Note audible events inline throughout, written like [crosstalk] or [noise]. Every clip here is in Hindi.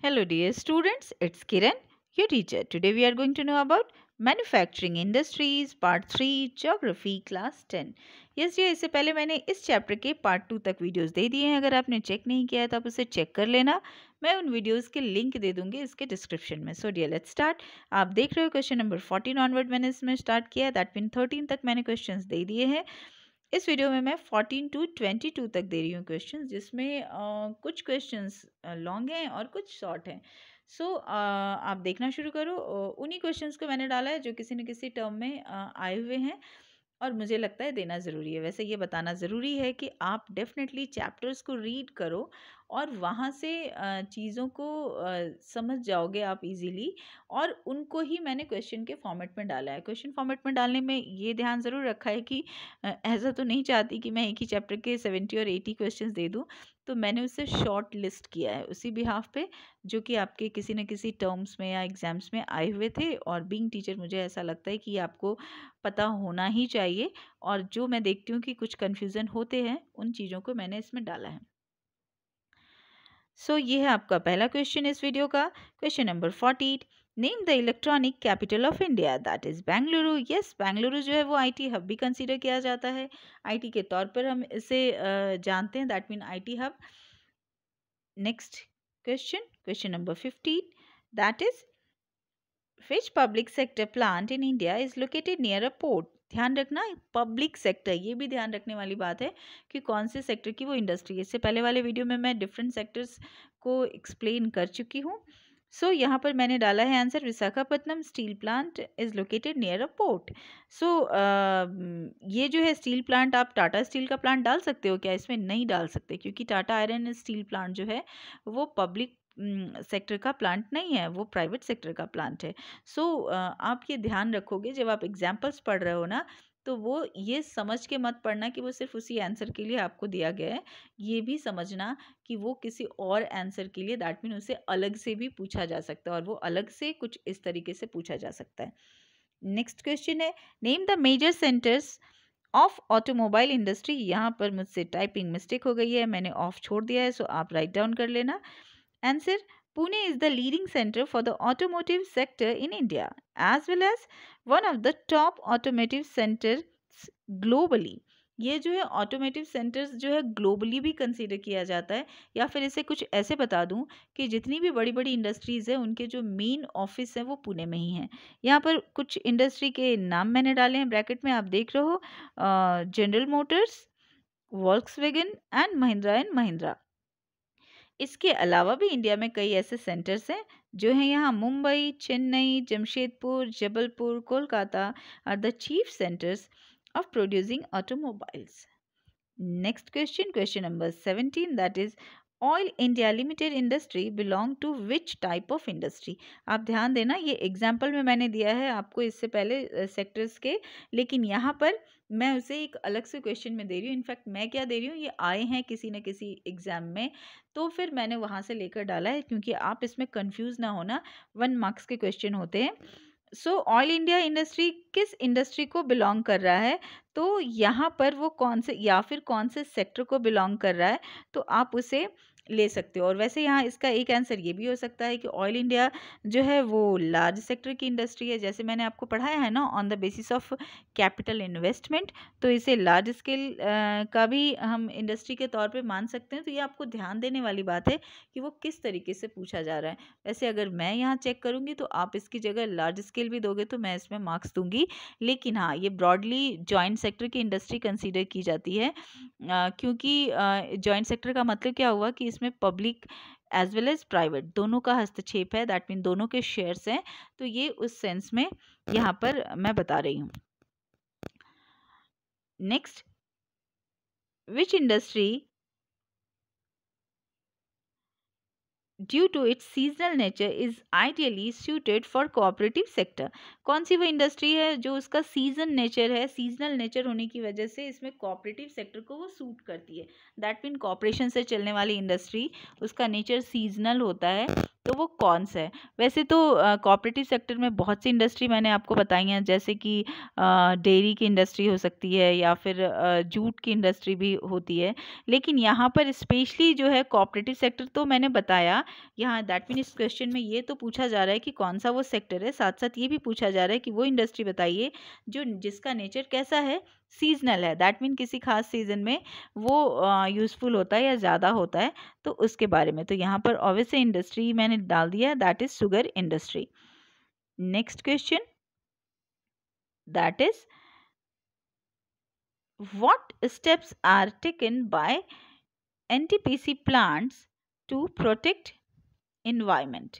Hello dear students, it's Kiran, your teacher. Today we are going to know about manufacturing industries part three geography class ten yes ये इससे पहले मैंने इस चैप्टर के पार्ट टू तक वीडियोस दे दिए हैं अगर आपने चेक नहीं किया है तो आप उसे चेक कर लेना मैं उन वीडियोस के लिंक दे दूंगी इसके डिस्क्रिप्शन में सो डियर लेट्स स्टार्ट आप देख रहे हो क्वेश्चन नंबर फोर्टीन ऑनवर्ड मैंने इसमें स्टार्ट किया दैट मीन थर्टीन तक मैंने क्वेश्चन दे दिए हैं इस वीडियो में मैं 14 टू 22 तक दे रही हूँ क्वेश्चन जिसमें आ, कुछ क्वेश्चंस लॉन्ग हैं और कुछ शॉर्ट हैं सो so, आप देखना शुरू करो उन्हीं क्वेश्चंस को मैंने डाला है जो किसी न किसी टर्म में आए हुए हैं और मुझे लगता है देना ज़रूरी है वैसे ये बताना ज़रूरी है कि आप डेफिनेटली चैप्टर्स को रीड करो और वहाँ से चीज़ों को समझ जाओगे आप इजीली और उनको ही मैंने क्वेश्चन के फॉर्मेट में डाला है क्वेश्चन फॉर्मेट में डालने में ये ध्यान ज़रूर रखा है कि ऐसा तो नहीं चाहती कि मैं एक ही चैप्टर के सेवेंटी और एटी क्वेश्चन दे दूँ तो मैंने उसे शॉर्ट लिस्ट किया है उसी बिहाफ पे जो कि आपके किसी न किसी टर्म्स में या एग्ज़ाम्स में आए हुए थे और बीइंग टीचर मुझे ऐसा लगता है कि आपको पता होना ही चाहिए और जो मैं देखती हूँ कि कुछ कन्फ्यूज़न होते हैं उन चीज़ों को मैंने इसमें डाला है सो so, ये है आपका पहला क्वेश्चन इस वीडियो का question number forty name the electronic capital of India that is Bengaluru yes Bengaluru जो है वो आईटी हब भी कंसीडर किया जाता है आईटी के तौर पर हम इसे जानते हैं that mean IT hub next question question number fifteen that is which public sector plant in India is located near a port ध्यान रखना पब्लिक सेक्टर ये भी ध्यान रखने वाली बात है कि कौन से सेक्टर की वो इंडस्ट्री है इससे पहले वाले वीडियो में मैं डिफरेंट सेक्टर्स को एक्सप्लेन कर चुकी हूँ सो so, यहाँ पर मैंने डाला है answer Visakhapatnam steel plant is located near a port so ये जो है स्टील प्लांट आप टाटा स्टील का प्लांट डाल सकते हो क्या इसमें नहीं डाल सकते क्योंकि टाटा आयरन स्टील प्लांट जो है वो पब्लिक सेक्टर का प्लांट नहीं है वो प्राइवेट सेक्टर का प्लांट है सो so, आप ये ध्यान रखोगे जब आप एग्जाम्पल्स पढ़ रहे हो ना तो वो ये समझ के मत पढ़ना कि वो सिर्फ उसी आंसर के लिए आपको दिया गया है ये भी समझना कि वो किसी और आंसर के लिए दैट मीन उसे अलग से भी पूछा जा सकता है और वो अलग से कुछ इस तरीके से पूछा जा सकता है नेक्स्ट क्वेश्चन है name the major centres of automobile industry यहाँ पर मुझसे टाइपिंग मिस्टेक हो गई है मैंने ऑफ छोड़ दिया है सो आप राइट डाउन कर लेना Answer Pune is the leading center for the automotive sector in India as well as one of the top automotive centers globally. ये जो है ऑटोमेटिव सेंटर्स जो है ग्लोबली भी कंसीडर किया जाता है या फिर इसे कुछ ऐसे बता दूं कि जितनी भी बड़ी बड़ी इंडस्ट्रीज़ हैं उनके जो मेन ऑफिस हैं वो पुणे में ही हैं यहाँ पर कुछ इंडस्ट्री के नाम मैंने डाले हैं ब्रैकेट में आप देख रहे हो General Motors Volkswagen and Mahindra and Mahindra इसके अलावा भी इंडिया में कई ऐसे सेंटर्स हैं जो हैं यहाँ Mumbai Chennai Jamshedpur Jabalpur Kolkata are the chief centres of producing automobiles next question question number seventeen that is Oil India Limited industry belong to which type of industry आप ध्यान देना ये एग्जाम्पल में मैंने दिया है आपको इससे पहले सेक्टर्स के लेकिन यहाँ पर मैं उसे एक अलग से क्वेश्चन में दे रही हूँ इनफैक्ट मैं क्या दे रही हूँ ये आए हैं किसी न किसी एग्ज़ाम में तो फिर मैंने वहाँ से लेकर डाला है क्योंकि आप इसमें कन्फ्यूज़ ना होना वन मार्क्स के क्वेश्चन होते हैं सो ऑल इंडिया इंडस्ट्री किस इंडस्ट्री को बिलोंग कर रहा है तो यहाँ पर वो कौन से या फिर कौन से सेक्टर को बिलोंग कर रहा है तो आप उसे ले सकते हो और वैसे यहाँ इसका एक आंसर ये भी हो सकता है कि ऑयल इंडिया जो है वो लार्ज सेक्टर की इंडस्ट्री है जैसे मैंने आपको पढ़ाया है ना on the basis of capital investment तो इसे लार्ज स्केल का भी हम इंडस्ट्री के तौर पर मान सकते हैं तो ये आपको ध्यान देने वाली बात है कि वो किस तरीके से पूछा जा रहा है वैसे अगर मैं यहाँ चेक करूँगी तो आप इसकी जगह लार्ज स्केल भी दोगे तो मैं इसमें मार्क्स दूंगी लेकिन हाँ ये ब्रॉडली जॉइंट सेक्टर की इंडस्ट्री कंसिडर की जाती है क्योंकि जॉइंट सेक्टर का मतलब क्या हुआ कि इस जिसमें public as well as private दोनों का हस्तक्षेप है दैट मीन दोनों के शेयर्स हैं तो ये उस सेंस में यहाँ पर मैं बता रही हूँ next which industry due to its seasonal nature is ideally suited for cooperative sector कौन सी वो इंडस्ट्री है जो उसका सीजन नेचर है सीजनल नेचर होने की वजह से इसमें कोऑपरेटिव सेक्टर को वो सूट करती है दैट मीन कॉपरेशन से चलने वाली इंडस्ट्री उसका नेचर सीजनल होता है तो वो कौन से हैं वैसे तो कॉपरेटिव सेक्टर में बहुत सी इंडस्ट्री मैंने आपको बताई हैं जैसे कि डेयरी की इंडस्ट्री हो सकती है या फिर जूट की इंडस्ट्री भी होती है लेकिन यहाँ पर स्पेशली जो है कॉपरेटिव सेक्टर तो मैंने बताया यहाँ दैट मीन इस क्वेश्चन में ये तो पूछा जा रहा है कि कौन सा वो सेक्टर है साथ साथ ये भी पूछा जा रहा है कि वो इंडस्ट्री बताइए जो जिसका नेचर कैसा है सीजनल है दैट मीन किसी खास सीज़न में वो यूज़फुल होता है या ज़्यादा होता है तो उसके बारे में तो यहाँ पर ऑबियस इंडस्ट्री मैंने डाल दिया that is sugar industry next question that is steps are taken by N T P C plants to protect environment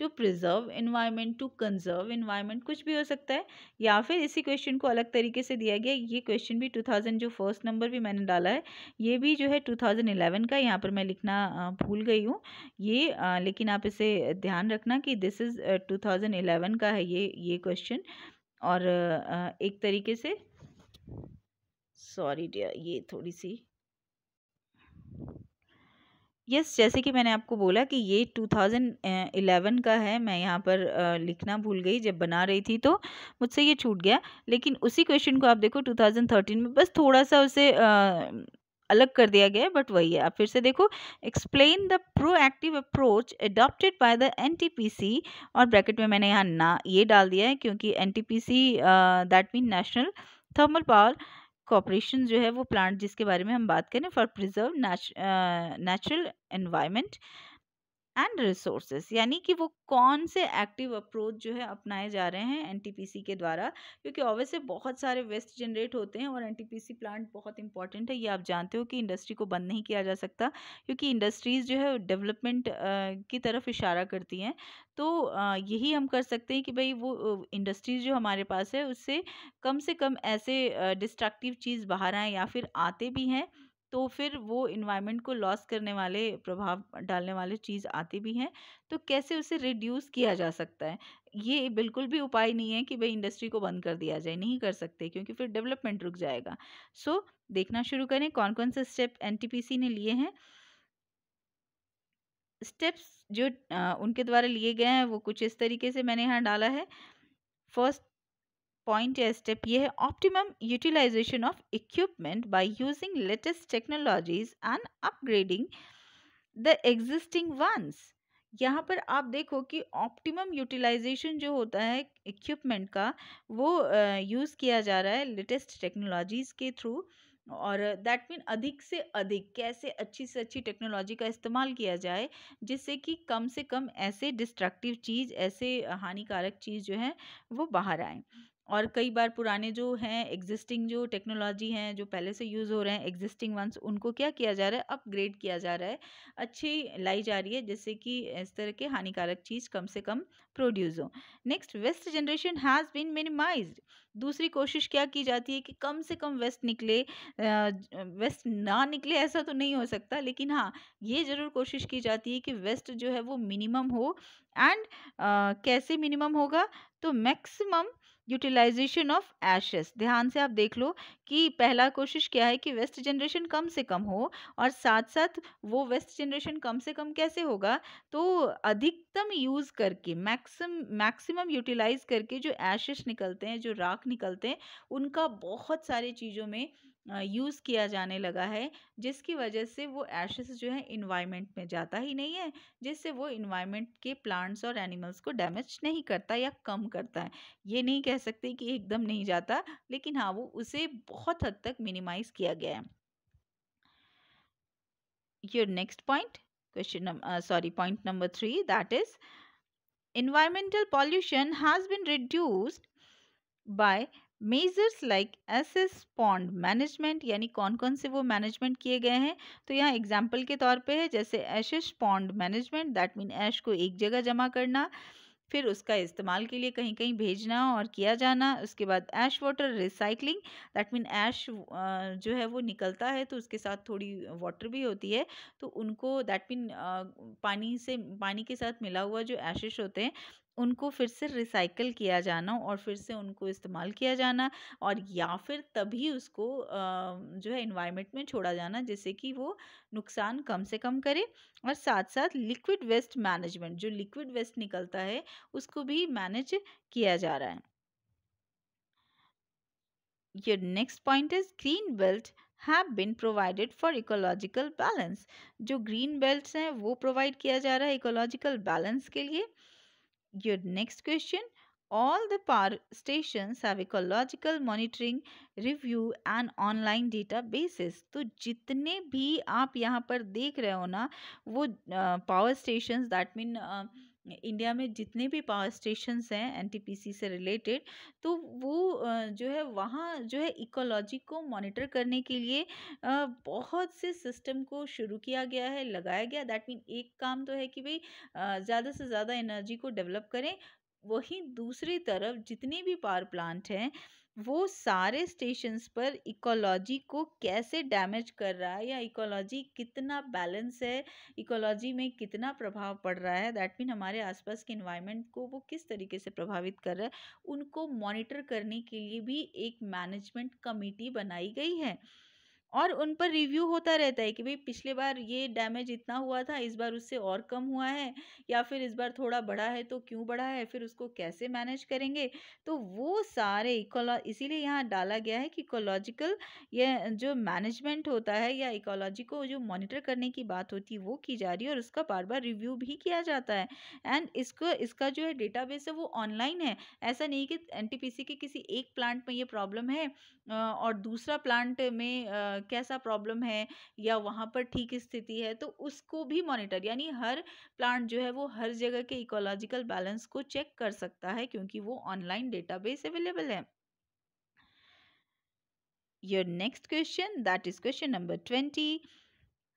to preserve environment to conserve environment कुछ भी हो सकता है या फिर इसी क्वेश्चन को अलग तरीके से दिया गया ये क्वेश्चन भी टू थाउजेंड जो फर्स्ट नंबर भी मैंने डाला है ये भी जो है टू थाउजेंड इलेवन का यहाँ पर मैं लिखना भूल गई हूँ ये आ, लेकिन आप इसे ध्यान रखना कि this is two thousand eleven का है ये ये क्वेश्चन और आ, एक तरीके से सॉरी डियर ये थोड़ी सी यस जैसे कि मैंने आपको बोला कि ये 2011 का है मैं यहाँ पर लिखना भूल गई जब बना रही थी तो मुझसे ये छूट गया लेकिन उसी क्वेश्चन को आप देखो 2013 में बस थोड़ा सा उसे अलग कर दिया गया है बट वही है आप फिर से देखो explain the proactive approach adopted by the N और ब्रैकेट में मैंने यहाँ ना ये डाल दिया है क्योंकि N C that mean National Thermal Power Corporation जो है वो प्लांट जिसके बारे में हम बात करें for preserve natural environment and resources यानी कि वो कौन से एक्टिव अप्रोच जो है अपनाए जा रहे हैं एनटीपीसी के द्वारा क्योंकि ऑब्वियसली बहुत सारे वेस्ट जनरेट होते हैं और एनटीपीसी प्लांट बहुत इंपॉर्टेंट है ये आप जानते हो कि इंडस्ट्री को बंद नहीं किया जा सकता क्योंकि इंडस्ट्रीज़ जो है डेवलपमेंट की तरफ इशारा करती हैं तो यही हम कर सकते हैं कि भाई वो इंडस्ट्रीज़ जो हमारे पास है उससे कम से कम ऐसे डिस्ट्रक्टिव चीज़ बाहर आएँ या फिर आते भी हैं तो फिर वो इन्वायरमेंट को लॉस करने वाले प्रभाव डालने वाले चीज़ आती भी हैं तो कैसे उसे रिड्यूस किया जा सकता है ये बिल्कुल भी उपाय नहीं है कि भाई इंडस्ट्री को बंद कर दिया जाए नहीं कर सकते क्योंकि फिर डेवलपमेंट रुक जाएगा सो so, देखना शुरू करें कौन कौन से स्टेप एन ने लिए हैं स्टेप्स जो आ, उनके द्वारा लिए गए हैं वो कुछ इस तरीके से मैंने यहाँ डाला है फर्स्ट पॉइंट या स्टेप ये है optimum utilisation of equipment by using latest technologies and upgrading the existing ones यहाँ पर आप देखो कि ऑप्टिमम यूटिलाइजेशन जो होता है इक्विपमेंट का वो यूज़ किया जा रहा है लेटेस्ट टेक्नोलॉजीज़ के थ्रू और दैट मीन अधिक से अधिक कैसे अच्छी से अच्छी टेक्नोलॉजी का इस्तेमाल किया जाए जिससे कि कम से कम ऐसे डिस्ट्रक्टिव चीज़ ऐसे हानिकारक चीज़ जो है वो बाहर आए और कई बार पुराने जो हैं एग्जिस्टिंग जो टेक्नोलॉजी हैं जो पहले से यूज़ हो रहे हैं एग्जिस्टिंग वंस उनको क्या किया जा रहा है अपग्रेड किया जा रहा है अच्छी लाई जा रही है जिससे कि इस तरह के हानिकारक चीज़ कम से कम प्रोड्यूस हो next waste generation has been minimise दूसरी कोशिश क्या की जाती है कि कम से कम वेस्ट निकले वेस्ट ना निकले ऐसा तो नहीं हो सकता लेकिन हाँ ये ज़रूर कोशिश की जाती है कि वेस्ट जो है वो मिनिमम हो एंड कैसे मिनिमम होगा तो मैक्सिमम यूटिलाइजेशन ऑफ एशेस ध्यान से आप देख लो कि पहला कोशिश क्या है कि वेस्ट जनरेशन कम से कम हो और साथ साथ वो वेस्ट जनरेशन कम से कम कैसे होगा तो अधिकतम यूज़ करके मैक्सिम मैक्सिमम यूटिलाइज करके जो एशेस निकलते हैं जो राख निकलते हैं उनका बहुत सारी चीज़ों में यूज़ किया जाने लगा है जिसकी वजह से वो एशेस जो है इन्वायरमेंट में जाता ही नहीं है जिससे वो इन्वायरमेंट के प्लांट्स और एनिमल्स को डैमेज नहीं करता या कम करता है ये नहीं कह सकते कि एकदम नहीं जाता लेकिन हाँ वो उसे बहुत हद तक मिनिमाइज़ किया गया है your next point question sorry point number three that is environmental pollution has been reduced by measures like ash pond management यानी कौन कौन से वो मैनेजमेंट किए गए हैं तो यहाँ एग्जाम्पल के तौर पे है जैसे ashes pond management that mean ash को एक जगह जमा करना फिर उसका इस्तेमाल के लिए कहीं कहीं भेजना और किया जाना उसके बाद ash water recycling that mean ash जो है वो निकलता है तो उसके साथ थोड़ी वाटर भी होती है तो उनको दैट मीन पानी से पानी के साथ मिला हुआ जो ऐशेस होते हैं उनको फिर से रिसाइकल किया जाना और फिर से उनको इस्तेमाल किया जाना और या फिर तभी उसको जो है इन्वायरमेंट में छोड़ा जाना जिससे कि वो नुकसान कम से कम करे और साथ साथ लिक्विड वेस्ट मैनेजमेंट जो लिक्विड वेस्ट निकलता है उसको भी मैनेज किया जा रहा है your next point is green belt have been provided for ecological balance जो ग्रीन बेल्ट हैं वो प्रोवाइड किया जा रहा है इकोलॉजिकल बैलेंस के लिए Your next question all the power stations have ecological monitoring review and online databases तो जितने भी आप यहाँ पर देख रहे हो ना वो power stations that mean India में जितने भी पावर स्टेशंस हैं एनटीपीसी से रिलेटेड तो वो जो है वहाँ जो है इकोलॉजी को मॉनिटर करने के लिए बहुत से सिस्टम को शुरू किया गया है लगाया गया दैट मीन एक काम तो है कि भाई ज़्यादा से ज़्यादा एनर्जी को डेवलप करें वहीं दूसरी तरफ जितने भी पावर प्लांट हैं वो सारे स्टेशंस पर इकोलॉजी को कैसे डैमेज कर रहा है या इकोलॉजी कितना बैलेंस है इकोलॉजी में कितना प्रभाव पड़ रहा है दैट मीन हमारे आसपास के इन्वायरमेंट को वो किस तरीके से प्रभावित कर रहा है उनको मॉनिटर करने के लिए भी एक मैनेजमेंट कमेटी बनाई गई है और उन पर रिव्यू होता रहता है कि भाई पिछले बार ये डैमेज इतना हुआ था इस बार उससे और कम हुआ है या फिर इस बार थोड़ा बढ़ा है तो क्यों बढ़ा है फिर उसको कैसे मैनेज करेंगे तो वो सारे इकोलॉ इसीलिए यहाँ डाला गया है कि इकोलॉजिकल ये जो मैनेजमेंट होता है या इकोलॉजी को जो मॉनिटर करने की बात होती है वो की जा रही है और उसका बार बार रिव्यू भी किया जाता है एंड इसको इसका जो है डेटा है वो ऑनलाइन है ऐसा नहीं कि एन के किसी एक प्लांट में ये प्रॉब्लम है और दूसरा प्लांट में कैसा प्रॉब्लम है या वहाँ पर ठीक स्थिति है तो उसको भी मॉनिटर यानी हर प्लांट जो है वो हर जगह के इकोलॉजिकल बैलेंस को चेक कर सकता है क्योंकि वो ऑनलाइन डेटाबेस अवेलेबल है your next question that is question number twenty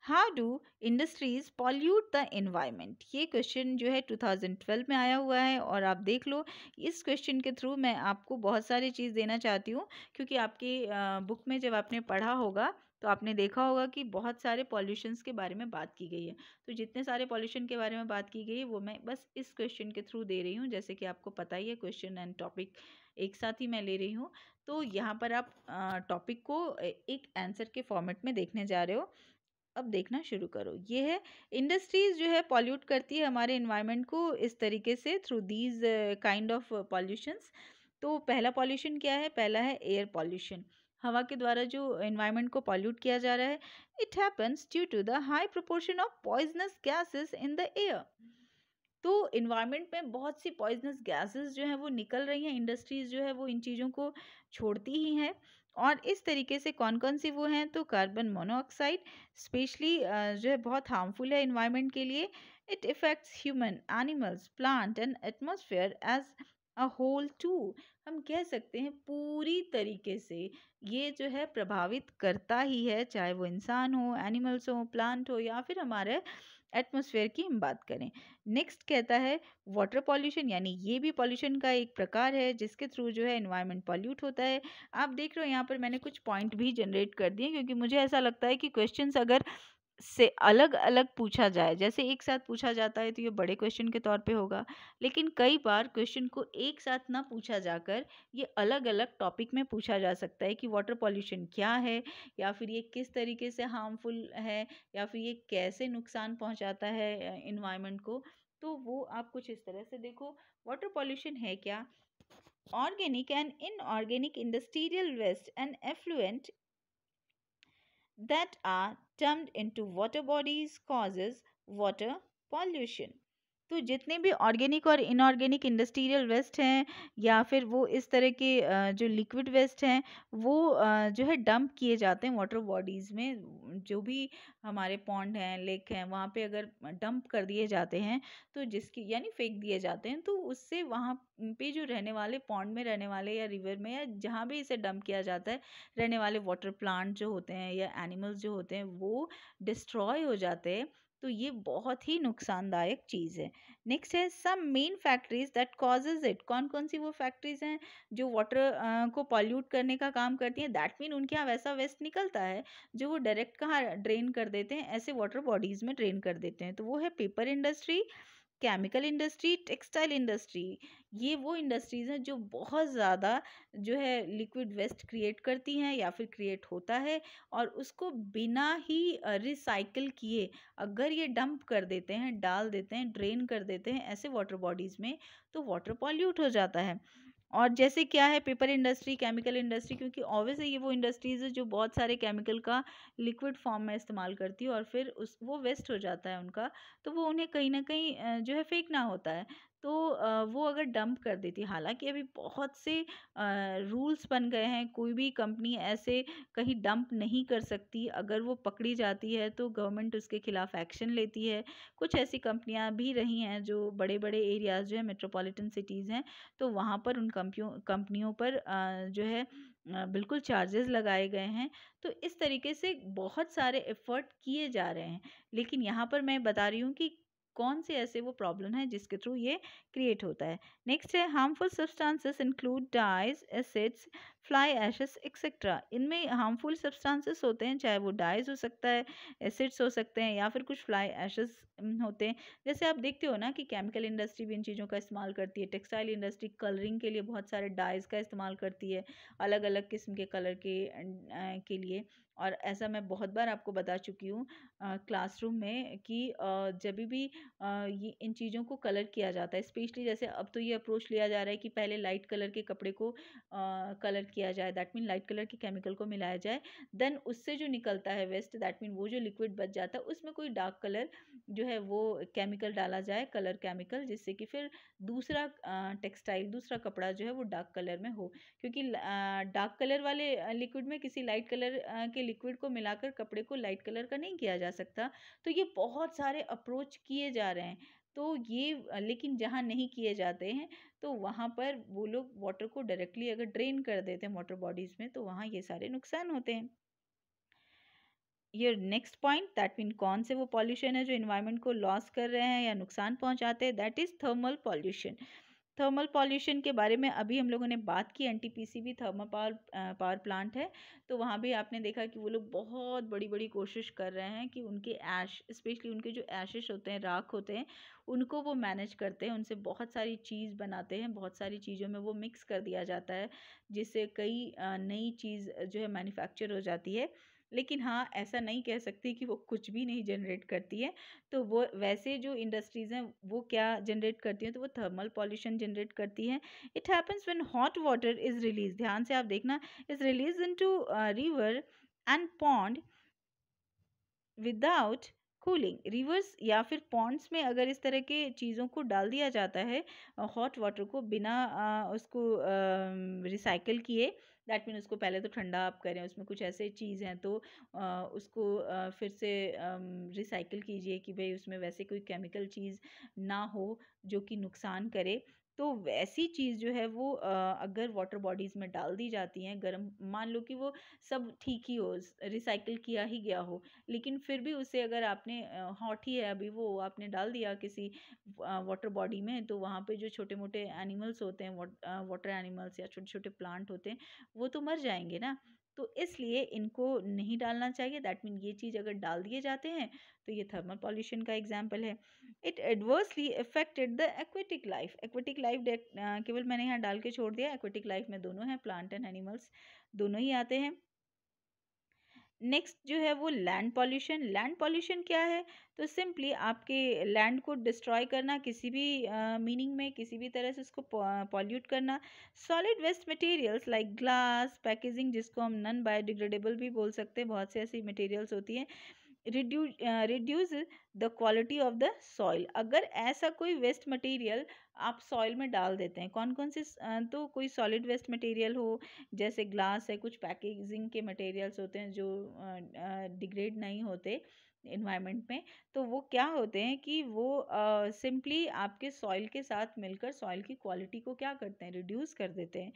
how do industries pollute the environment ये क्वेश्चन जो है 2012 में आया हुआ है और आप देख लो इस क्वेश्चन के थ्रू मैं आपको बहुत सारी चीज़ देना चाहती हूँ क्योंकि आपकी बुक में जब आपने पढ़ा होगा तो आपने देखा होगा कि बहुत सारे पॉल्यूशंस के बारे में बात की गई है तो जितने सारे पॉल्यूशन के बारे में बात की गई है वो मैं बस इस क्वेश्चन के थ्रू दे रही हूँ जैसे कि आपको पता ही है क्वेश्चन एंड टॉपिक एक साथ ही मैं ले रही हूँ तो यहाँ पर आप टॉपिक को एक आंसर के फॉर्मेट में देखने जा रहे हो अब देखना शुरू करो ये है इंडस्ट्रीज़ जो है पॉल्यूट करती है हमारे इन्वायरमेंट को इस तरीके से through these kind of pollutions तो पहला पॉल्यूशन क्या है पहला है एयर पॉल्यूशन हवा के द्वारा जो इन्वायरमेंट को पॉल्यूट किया जा रहा है it happens due to the high proportion of poisonous gases in the air तो इन्वायरमेंट में बहुत सी पॉइजनस गैसेस जो हैं वो निकल रही हैं इंडस्ट्रीज़ जो है वो इन चीज़ों को छोड़ती ही हैं और इस तरीके से कौन कौन सी वो हैं तो कार्बन मोनोऑक्साइड स्पेशली जो है बहुत हार्मफुल है इन्वायरमेंट के लिए it affects human animals plant and atmosphere as a whole to हम कह सकते हैं पूरी तरीके से ये जो है प्रभावित करता ही है चाहे वो इंसान हो एनिमल्स हो प्लांट हो या फिर हमारे एटमोसफेयर की हम बात करें नेक्स्ट कहता है वाटर पॉल्यूशन यानी ये भी पॉल्यूशन का एक प्रकार है जिसके थ्रू जो है इन्वायरमेंट पॉल्यूट होता है आप देख रहे हो यहाँ पर मैंने कुछ पॉइंट भी जनरेट कर दिए क्योंकि मुझे ऐसा लगता है कि क्वेश्चन अगर से अलग अलग पूछा जाए जैसे एक साथ पूछा जाता है तो ये बड़े क्वेश्चन के तौर पे होगा लेकिन कई बार क्वेश्चन को एक साथ ना पूछा जाकर ये अलग अलग टॉपिक में पूछा जा सकता है कि वाटर पॉल्यूशन क्या है या फिर ये किस तरीके से हार्मफुल है या फिर ये कैसे नुकसान पहुंचाता है इन्वायरमेंट को तो वो आप कुछ इस तरह से देखो वाटर पॉल्यूशन है क्या organic and inorganic industrial waste and effluent that are dumped into water bodies causes water pollution. तो जितने भी ऑर्गेनिक और इनऑर्गेनिक इंडस्ट्रियल वेस्ट हैं या फिर वो इस तरह के जो लिक्विड वेस्ट हैं वो जो है डंप किए जाते हैं वाटर बॉडीज़ में जो भी हमारे पॉन्ड हैं लेक हैं वहाँ पे अगर डंप कर दिए जाते हैं तो जिसकी यानी फेंक दिए जाते हैं तो उससे वहाँ पे जो रहने वाले पॉन्ड में रहने वाले या रिवर में या जहाँ भी इसे डंप किया जाता है रहने वाले वाटर प्लांट जो होते हैं या एनिमल्स जो होते हैं वो डिस्ट्रॉय हो जाते हैं तो ये बहुत ही नुकसानदायक चीज़ है नेक्स्ट है some main factories that causes it कौन कौन सी वो फैक्ट्रीज़ हैं जो वाटर को पॉल्यूट करने का काम करती हैं दैट मीन उनके यहाँ वैसा वेस्ट निकलता है जो वो डायरेक्ट कहाँ ड्रेन कर देते हैं ऐसे वाटर बॉडीज़ में ड्रेन कर देते हैं तो वो है paper industry chemical industry textile industry ये वो इंडस्ट्रीज़ हैं जो बहुत ज़्यादा जो है लिक्विड वेस्ट क्रिएट करती हैं या फिर क्रिएट होता है और उसको बिना ही रिसाइकल किए अगर ये डंप कर देते हैं डाल देते हैं ड्रेन कर देते हैं ऐसे वाटर बॉडीज़ में तो वाटर पॉल्यूट हो जाता है और जैसे क्या है पेपर इंडस्ट्री केमिकल इंडस्ट्री क्योंकि ऑब्वियस है ये वो इंडस्ट्रीज़ है जो बहुत सारे केमिकल का लिक्विड फॉर्म में इस्तेमाल करती है और फिर उस वो वेस्ट हो जाता है उनका तो वो उन्हें कहीं ना कहीं जो है फेंकना होता है तो वो अगर डंप कर देती हालांकि अभी बहुत से रूल्स बन गए हैं कोई भी कंपनी ऐसे कहीं डंप नहीं कर सकती अगर वो पकड़ी जाती है तो गवर्नमेंट उसके खिलाफ एक्शन लेती है कुछ ऐसी कंपनियां भी रही हैं जो बड़े बड़े एरियाज़ जो है मेट्रोपॉलिटन सिटीज़ हैं तो वहाँ पर उन कंपनियों पर जो है बिल्कुल चार्जेस लगाए गए हैं तो इस तरीके से बहुत सारे एफ़र्ट किए जा रहे हैं लेकिन यहाँ पर मैं बता रही हूँ कि कौन से ऐसे वो प्रॉब्लम है जिसके थ्रू ये क्रिएट होता है नेक्स्ट है harmful substances include dyes acids fly ashes etcetera इनमें हार्मफुल सब्सटेंसेस होते हैं चाहे वो डाइज हो सकता है एसिड्स हो सकते हैं या फिर कुछ फ्लाई एशेस होते हैं जैसे आप देखते हो ना कि केमिकल इंडस्ट्री भी इन चीज़ों का इस्तेमाल करती है टेक्सटाइल इंडस्ट्री कलरिंग के लिए बहुत सारे डाइज का इस्तेमाल करती है अलग अलग किस्म के कलर के अं, अं, के लिए और ऐसा मैं बहुत बार आपको बता चुकी हूँ क्लासरूम में कि जब भी ये इन चीज़ों को कलर किया जाता है स्पेशली जैसे अब तो ये अप्रोच लिया जा रहा है कि पहले लाइट कलर के कपड़े को आ, कलर किया जाए दैट मीन लाइट कलर के केमिकल को मिलाया जाए देन उससे जो निकलता है वेस्ट दैट मीन वो जो लिक्विड बच जाता है उसमें कोई डार्क कलर जो है वो केमिकल डाला जाए कलर केमिकल जिससे कि फिर दूसरा टेक्सटाइल दूसरा कपड़ा जो है वो डार्क कलर में हो क्योंकि डार्क कलर वाले लिक्विड में किसी लाइट कलर के लिक्विड को मिलाकर कपड़े को लाइट कलर का नहीं किया जा सकता तो ये बहुत सारे अप्रोच किए जा रहे हैं तो ये लेकिन जहाँ नहीं किए जाते हैं तो वहाँ पर वो लोग वाटर को डायरेक्टली अगर ड्रेन कर देते हैं वाटर बॉडीज़ में तो वहाँ ये सारे नुकसान होते हैं ये नेक्स्ट पॉइंट दैट मीन कौन से वो पॉल्यूशन है जो इन्वायरमेंट को लॉस कर रहे हैं या नुकसान पहुंचाते हैं that is thermal pollution thermal pollution के बारे में अभी हम लोगों ने बात की एन भी थर्मल पावर पावर प्लांट है तो वहाँ भी आपने देखा कि वो लोग बहुत बड़ी बड़ी कोशिश कर रहे हैं कि उनके ऐश स्पेशली उनके जो ऐशेस होते हैं राख होते हैं उनको वो मैनेज करते हैं उनसे बहुत सारी चीज़ बनाते हैं बहुत सारी चीज़ों में वो मिक्स कर दिया जाता है जिससे कई नई चीज़ जो है मैन्युफैक्चर हो जाती है लेकिन हाँ ऐसा नहीं कह सकती कि वो कुछ भी नहीं जनरेट करती है तो वो वैसे जो इंडस्ट्रीज़ हैं वो क्या जनरेट करती हैं तो वो थर्मल पॉल्यूशन जनरेट करती है it happens when hot water is release ध्यान से आप देखना is release into river and pond without cooling rivers या फिर पॉन्ड्स में अगर इस तरह के चीज़ों को डाल दिया जाता है हॉट वाटर को बिना उसको रिसाइकल किए दैट मीन उसको पहले तो ठंडा आप करें उसमें कुछ ऐसे चीज़ हैं तो उसको फिर से रिसाइकल कीजिए कि भाई उसमें वैसे कोई केमिकल चीज़ ना हो जो कि नुकसान करे तो वैसी चीज़ जो है वो अगर वाटर बॉडीज़ में डाल दी जाती हैं गर्म मान लो कि वो सब ठीक ही हो रिसाइकिल किया ही गया हो लेकिन फिर भी उसे अगर आपने हॉट ही है अभी वो आपने डाल दिया किसी वाटर बॉडी में तो वहाँ पे जो छोटे मोटे एनिमल्स होते हैं वाटर एनिमल्स या छोटे छोटे प्लांट होते हैं वो तो मर जाएंगे ना तो इसलिए इनको नहीं डालना चाहिए दैट मीन ये चीज़ अगर डाल दिए जाते हैं तो ये थर्मल पॉल्यूशन का एग्जाम्पल है it adversely affected the aquatic life aquatic life केवल मैंने यहाँ डाल के छोड़ दिया एक्वेटिक लाइफ में दोनों हैं प्लांट एंड एनिमल्स दोनों ही आते हैं नेक्स्ट जो है वो लैंड पॉल्यूशन लैंड पॉल्यूशन क्या है तो सिंपली आपके लैंड को डिस्ट्रॉय करना किसी भी मीनिंग uh, में किसी भी तरह से उसको पॉल्यूट करना solid waste materials like glass packaging जिसको हम नॉन बायोडिग्रेडेबल भी बोल सकते हैं बहुत से ऐसी मटेरियल्स होती हैं reduce reduce the quality of the soil अगर ऐसा कोई वेस्ट मटेरियल आप सॉइल में डाल देते हैं कौन कौन से तो कोई सॉलिड वेस्ट मटेरियल हो जैसे ग्लास है कुछ पैकेजिंग के मटेरियल्स होते हैं जो डिग्रेड नहीं होते इन्वायरमेंट में तो वो क्या होते हैं कि वो सिंपली आपके सॉइल के साथ मिलकर सॉइल की क्वालिटी को क्या करते हैं रिड्यूस कर देते हैं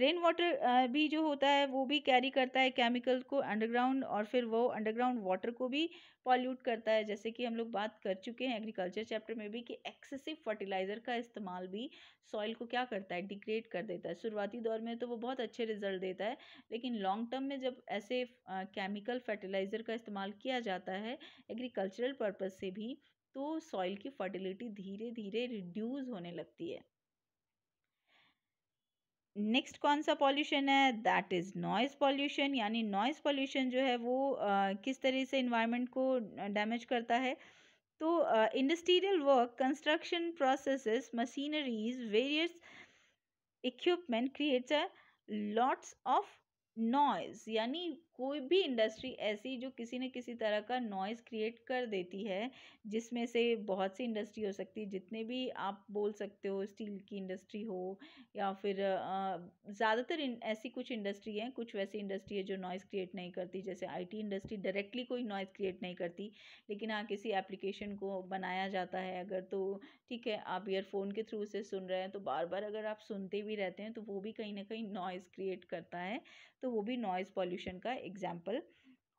रेन वाटर भी जो होता है वो भी कैरी करता है केमिकल को अंडरग्राउंड और फिर वो अंडरग्राउंड वाटर को भी पॉल्यूट करता है जैसे कि हम लोग बात कर चुके हैं एग्रीकल्चर चैप्टर में भी कि एक्सेसिव फर्टिलाइज़र का इस्तेमाल भी सॉइल को क्या करता है डिग्रेड कर देता है शुरुआती दौर में तो वो बहुत अच्छे रिजल्ट देता है लेकिन लॉन्ग टर्म में जब ऐसे केमिकल फर्टिलाइज़र का इस्तेमाल किया जाता है एग्रीकल्चरल पर्पज़ से भी तो सॉइल की फर्टिलिटी धीरे धीरे रिड्यूज़ होने लगती है नेक्स्ट कौन सा पॉल्यूशन है दैट इज़ नॉइज़ पॉल्यूशन यानी नॉइज़ पॉल्यूशन जो है वो आ, किस तरह से इन्वायरमेंट को डैमेज करता है तो industrial work construction processes machineries various equipment creates a lots of noise यानी कोई भी इंडस्ट्री ऐसी जो किसी न किसी तरह का नॉइज़ क्रिएट कर देती है जिसमें से बहुत सी इंडस्ट्री हो सकती है जितने भी आप बोल सकते हो स्टील की इंडस्ट्री हो या फिर ज़्यादातर ऐसी कुछ इंडस्ट्री हैं कुछ वैसी इंडस्ट्री है जो नॉइज़ क्रिएट नहीं करती जैसे आईटी इंडस्ट्री डायरेक्टली कोई नॉइज़ क्रिएट नहीं करती लेकिन हाँ किसी एप्लीकेशन को बनाया जाता है अगर तो ठीक है आप ईयरफोन के थ्रू से सुन रहे हैं तो बार बार अगर आप सुनते भी रहते हैं तो वो भी कहीं ना कहीं नॉइज़ क्रिएट करता है तो वो भी नॉइज़ पॉल्यूशन का एग्जाम्पल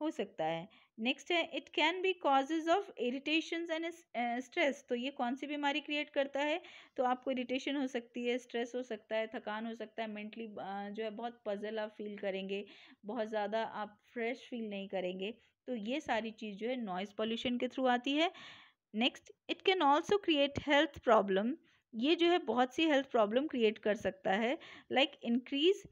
हो सकता है नेक्स्ट है it can be causes of irritation and stress तो ये कौन सी बीमारी क्रिएट करता है तो आपको इरिटेशन हो सकती है स्ट्रेस हो सकता है थकान हो सकता है मेंटली जो है बहुत पजल आप फील करेंगे बहुत ज़्यादा आप फ्रेश फील नहीं करेंगे तो ये सारी चीज़ जो है नॉइज़ पॉल्यूशन के थ्रू आती है next it can also create health problem ये जो है बहुत सी हेल्थ प्रॉब्लम क्रिएट कर सकता है like like increase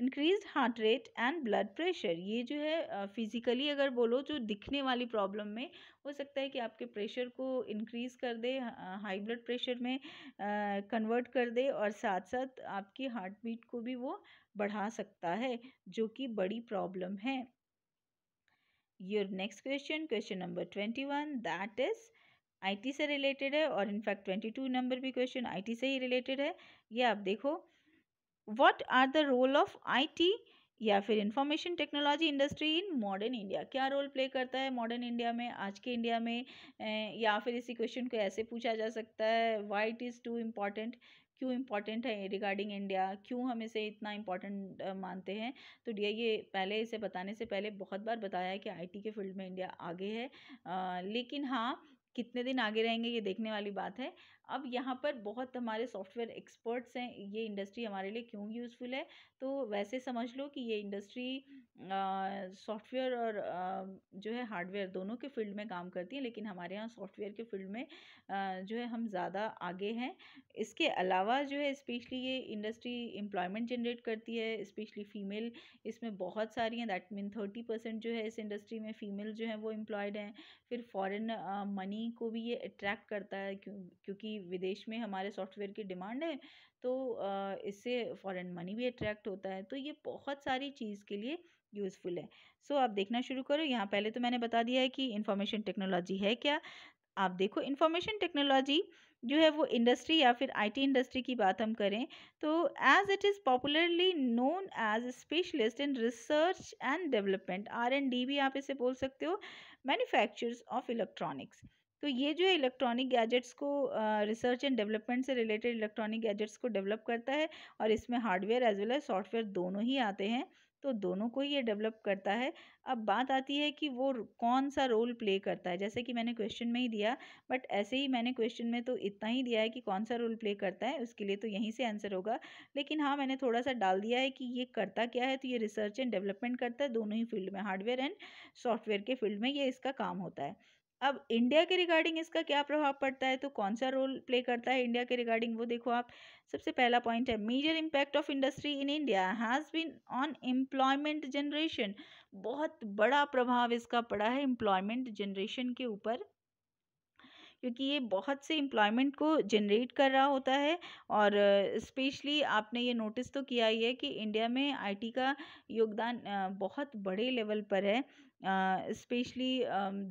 increase heart rate and blood pressure ये जो है फिज़िकली अगर बोलो जो दिखने वाली प्रॉब्लम में हो सकता है कि आपके प्रेशर को इंक्रीज़ कर दे हाई ब्लड प्रेशर में कन्वर्ट कर दे और साथ साथ आपकी हार्ट बीट को भी वो बढ़ा सकता है जो कि बड़ी प्रॉब्लम है your next question question number twenty one that is IT से रिलेटेड है और इनफैक्ट ट्वेंटी टू नंबर भी क्वेश्चन आईटी से ही रिलेटेड है ये आप देखो what are the role of T या फिर information technology industry in modern India क्या रोल प्ले करता है मॉडर्न इंडिया में आज के इंडिया में या फिर इसी क्वेश्चन को ऐसे पूछा जा सकता है why it is too important क्यों इम्पॉर्टेंट है रिगार्डिंग इंडिया क्यों हम इसे इतना इम्पॉर्टेंट मानते हैं तो डिया ये पहले इसे बताने से पहले बहुत बार बताया है कि आई के फील्ड में इंडिया आगे है आ, लेकिन हाँ कितने दिन आगे रहेंगे ये देखने वाली बात है अब यहाँ पर बहुत हमारे सॉफ्टवेयर एक्सपर्ट्स हैं ये इंडस्ट्री हमारे लिए क्यों यूज़फुल है तो वैसे समझ लो कि ये इंडस्ट्री सॉफ्टवेयर और आ, जो है हार्डवेयर दोनों के फील्ड में काम करती है लेकिन हमारे यहाँ सॉफ्टवेयर के फील्ड में आ, जो है हम ज़्यादा आगे हैं इसके अलावा जो है स्पेशली ये इंडस्ट्री एम्प्लॉयमेंट जनरेट करती है स्पेशली फ़ीमेल इसमें बहुत सारी हैं दैट मीन थर्टी परसेंट जो है इस इंडस्ट्री में फ़ीमेल जो है वो एम्प्लॉयड हैं फिर फॉरेन मनी को भी ये अट्रैक्ट करता है क्यों क्योंकि विदेश में हमारे सॉफ्टवेयर की डिमांड है तो इससे फॉरेन मनी भी अट्रैक्ट होता है तो ये बहुत सारी चीज़ के लिए यूज़फुल है सो so, आप देखना शुरू करो यहाँ पहले तो मैंने बता दिया है कि इन्फॉर्मेशन टेक्नोलॉजी है क्या आप देखो इन्फॉर्मेशन टेक्नोलॉजी जो है वो इंडस्ट्री या फिर आईटी इंडस्ट्री की बात हम करें तो as it is popularly known as specialist in research and development R and D भी आप इसे बोल सकते हो मैन्युफैक्चरर्स ऑफ इलेक्ट्रॉनिक्स तो ये जो है इलेक्ट्रॉनिक गैजेट्स को रिसर्च एंड डेवलपमेंट से रिलेटेड इलेक्ट्रॉनिक गैजेट्स को डेवलप करता है और इसमें hardware as well as software दोनों ही आते हैं तो दोनों को ही ये डेवलप करता है अब बात आती है कि वो कौन सा रोल प्ले करता है जैसे कि मैंने क्वेश्चन में ही दिया बट ऐसे ही मैंने क्वेश्चन में तो इतना ही दिया है कि कौन सा रोल प्ले करता है उसके लिए तो यहीं से आंसर होगा लेकिन हाँ मैंने थोड़ा सा डाल दिया है कि ये करता क्या है तो ये रिसर्च एंड डेवलपमेंट करता है दोनों ही फील्ड में हार्डवेयर एंड सॉफ्टवेयर के फील्ड में ये इसका काम होता है अब इंडिया के रिगार्डिंग इसका क्या प्रभाव पड़ता है तो कौन सा रोल प्ले करता है इंडिया के रिगार्डिंग वो देखो आप सबसे पहला पॉइंट है major impact of industry in India has been on employment generation बहुत बड़ा प्रभाव इसका पड़ा है एम्प्लॉयमेंट जनरेशन के ऊपर क्योंकि ये बहुत से एम्प्लॉयमेंट को जनरेट कर रहा होता है और स्पेशली आपने ये नोटिस तो किया ही है कि इंडिया में आईटी का योगदान बहुत बड़े लेवल पर है स्पेशली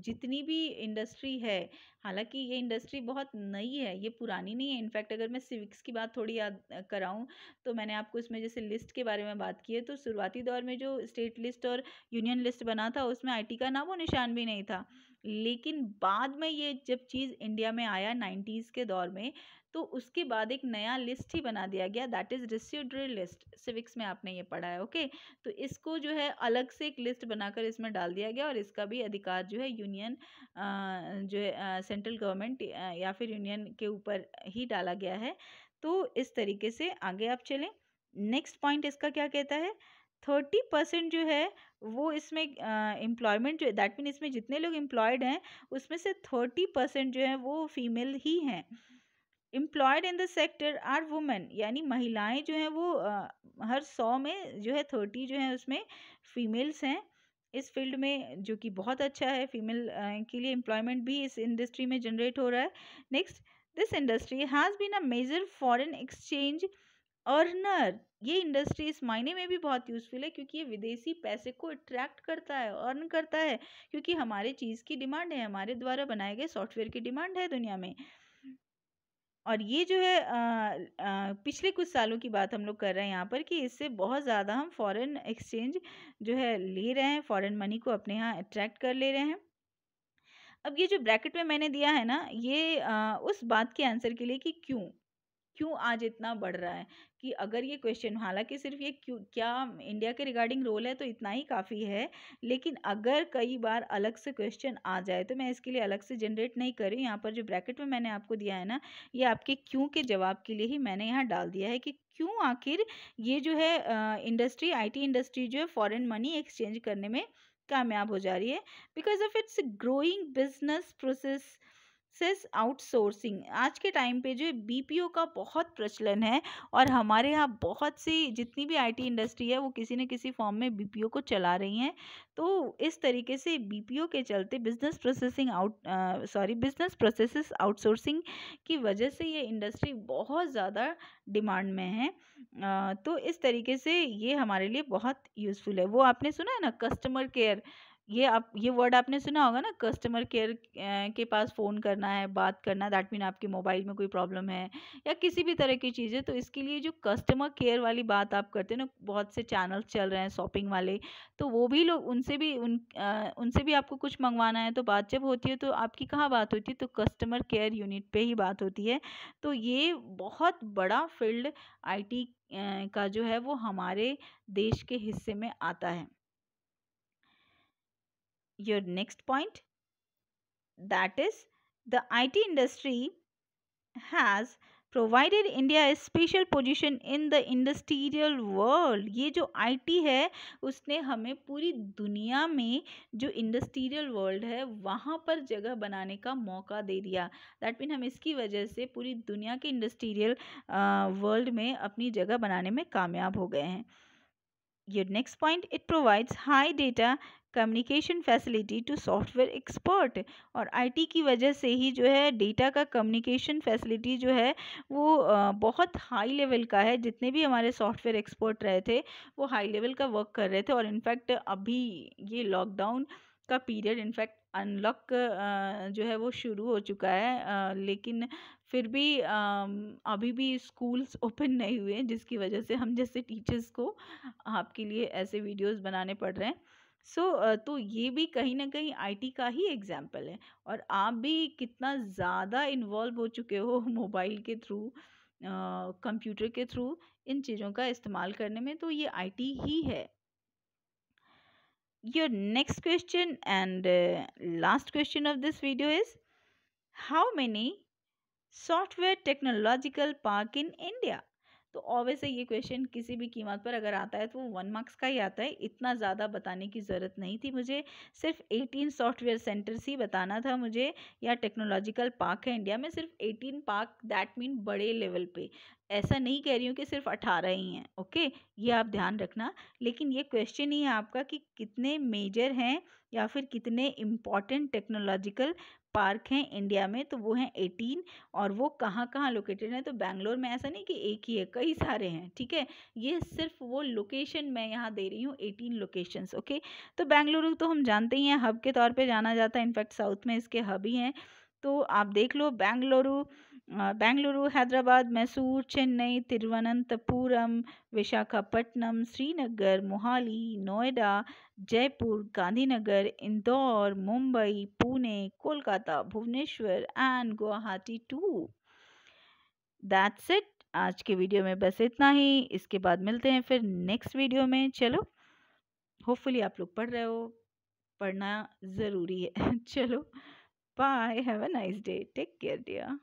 जितनी भी इंडस्ट्री है हालांकि ये इंडस्ट्री बहुत नई है ये पुरानी नहीं है इनफैक्ट अगर मैं सिविक्स की बात थोड़ी याद कराऊँ तो मैंने आपको इसमें जैसे लिस्ट के बारे में बात की है तो शुरुआती दौर में जो स्टेट लिस्ट और यूनियन लिस्ट बना था उसमें आईटी का नाम वो निशान भी नहीं था लेकिन बाद में ये जब चीज़ इंडिया में आया नाइन्टीज़ के दौर में तो उसके बाद एक नया लिस्ट ही बना दिया गया that is residual list civics में आपने ये पढ़ा है ओके तो इसको जो है अलग से एक लिस्ट बनाकर इसमें डाल दिया गया और इसका भी अधिकार जो है यूनियन जो है सेंट्रल गवर्नमेंट या फिर यूनियन के ऊपर ही डाला गया है तो इस तरीके से आगे आप चलें नेक्स्ट पॉइंट इसका क्या कहता है थर्टी परसेंट जो है वो इसमें एम्प्लॉयमेंट जो दैट मीन इसमें जितने लोग एम्प्लॉयड हैं उसमें से थर्टी परसेंट जो है वो फीमेल ही हैं employed in the sector are women यानी महिलाएं जो हैं वो आ, हर सौ में जो है थर्टी जो है उसमें फीमेल्स हैं इस फील्ड में जो कि बहुत अच्छा है फीमेल के लिए एम्प्लॉयमेंट भी इस इंडस्ट्री में जनरेट हो रहा है next this industry has been a major foreign exchange earner ये इंडस्ट्री इस मायने में भी बहुत यूज़फुल है क्योंकि ये विदेशी पैसे को अट्रैक्ट करता है अर्न करता है क्योंकि हमारे चीज़ की डिमांड है हमारे द्वारा बनाए गए सॉफ्टवेयर की डिमांड है दुनिया में और ये जो है आ, आ, पिछले कुछ सालों की बात हम लोग कर रहे हैं यहाँ पर कि इससे बहुत ज़्यादा हम फॉरेन एक्सचेंज जो है ले रहे हैं फॉरेन मनी को अपने यहाँ अट्रैक्ट कर ले रहे हैं अब ये जो ब्रैकेट में मैंने दिया है ना ये आ, उस बात के आंसर के लिए कि क्यों क्यों आज इतना बढ़ रहा है कि अगर ये क्वेश्चन हालांकि सिर्फ ये क्यों क्या इंडिया के रिगार्डिंग रोल है तो इतना ही काफ़ी है लेकिन अगर कई बार अलग से क्वेश्चन आ जाए तो मैं इसके लिए अलग से जनरेट नहीं कर रही यहाँ पर जो ब्रैकेट में मैंने आपको दिया है ना ये आपके क्यों के जवाब के लिए ही मैंने यहाँ डाल दिया है कि क्यों आखिर ये जो है इंडस्ट्री आई इंडस्ट्री जो है फॉरन मनी एक्सचेंज करने में कामयाब हो जा रही है because of its growing business process सेस आउटसोर्सिंग आज के टाइम पे जो बीपीओ का बहुत प्रचलन है और हमारे यहाँ बहुत सी जितनी भी आईटी इंडस्ट्री है वो किसी न किसी फॉर्म में बीपीओ को चला रही हैं तो इस तरीके से बीपीओ के चलते business processing out sorry business processes outsourcing की वजह से ये इंडस्ट्री बहुत ज़्यादा डिमांड में है आ, तो इस तरीके से ये हमारे लिए बहुत यूज़फुल है वो आपने सुना है ना कस्टमर केयर ये आप ये वर्ड आपने सुना होगा ना कस्टमर केयर के पास फ़ोन करना है बात करना दैट मीन आपके मोबाइल में कोई प्रॉब्लम है या किसी भी तरह की चीज़ें तो इसके लिए जो कस्टमर केयर वाली बात आप करते हैं ना बहुत से चैनल्स चल रहे हैं शॉपिंग वाले तो वो भी लोग उनसे भी उन आ, उनसे भी आपको कुछ मंगवाना है तो बात जब होती है तो आपकी कहाँ बात होती है तो कस्टमर केयर यूनिट पर ही बात होती है तो ये बहुत बड़ा फील्ड आई का जो है वो हमारे देश के हिस्से में आता है your next point that is the IT industry has provided India special position in the industrial world ये जो आईटी है उसने हमें पूरी दुनिया में जो इंडस्ट्रियल वर्ल्ड है वहाँ पर जगह बनाने का मौका दे दिया दैट मीन हम इसकी वजह से पूरी दुनिया के इंडस्ट्रियल वर्ल्ड में अपनी जगह बनाने में कामयाब हो गए हैं your next point it provides high data communication facility to software expert और आईटी की वजह से ही जो है डेटा का कम्युनिकेशन फैसिलिटी जो है वो बहुत हाई लेवल का है जितने भी हमारे सॉफ्टवेयर एक्सपर्ट रहे थे वो हाई लेवल का वर्क कर रहे थे और इनफैक्ट अभी ये लॉकडाउन का पीरियड इनफैक्ट अनलॉक जो है वो शुरू हो चुका है लेकिन फिर भी अभी भी स्कूल्स ओपन नहीं हुए हैं जिसकी वजह से हम जैसे टीचर्स को आपके लिए ऐसे वीडियोस बनाने पड़ रहे हैं सो so, तो ये भी कहीं ना कहीं आईटी का ही एग्जाम्पल है और आप भी कितना ज़्यादा इन्वॉल्व हो चुके हो [laughs] मोबाइल के थ्रू कंप्यूटर के थ्रू इन चीज़ों का इस्तेमाल करने में तो ये आईटी ही है your next question and last question of this video is how many software technological park in India तो ऑब्वियस है ये क्वेश्चन किसी भी कीमत पर अगर आता है तो वो वन मार्क्स का ही आता है इतना ज़्यादा बताने की ज़रूरत नहीं थी मुझे सिर्फ एटीन सॉफ्टवेयर सेंटर्स ही बताना था मुझे या टेक्नोलॉजिकल पार्क है इंडिया में सिर्फ एटीन पार्क दैट मीन बड़े लेवल पे ऐसा नहीं कह रही हूँ कि सिर्फ अठारह ही हैं ओके ये आप ध्यान रखना लेकिन ये क्वेश्चन ही है आपका कि कितने मेजर हैं या फिर कितने इम्पॉर्टेंट टेक्नोलॉजिकल पार्क हैं इंडिया में तो वो हैं एटीन और वो कहाँ कहाँ लोकेटेड हैं तो बैंगलोर में ऐसा नहीं कि एक ही है कई सारे हैं ठीक है ये सिर्फ वो लोकेशन मैं यहाँ दे रही हूँ एटीन लोकेशंस ओके तो बेंगलुरु तो हम जानते ही हैं हब के तौर पे जाना जाता है इनफैक्ट साउथ में इसके हब ही हैं तो आप देख लो Bengaluru Bengaluru Hyderabad Mysore Chennai Thiruvananthapuram Visakhapatnam Srinagar Mohali Noida Jaipur Gandhinagar Indore Mumbai Pune Kolkata Bhubaneswar and Guwahati to that's it आज के वीडियो में बस इतना ही इसके बाद मिलते हैं फिर नेक्स्ट वीडियो में चलो होपफुली आप लोग पढ़ रहे हो पढ़ना ज़रूरी है [laughs] चलो bye have a nice day take care dear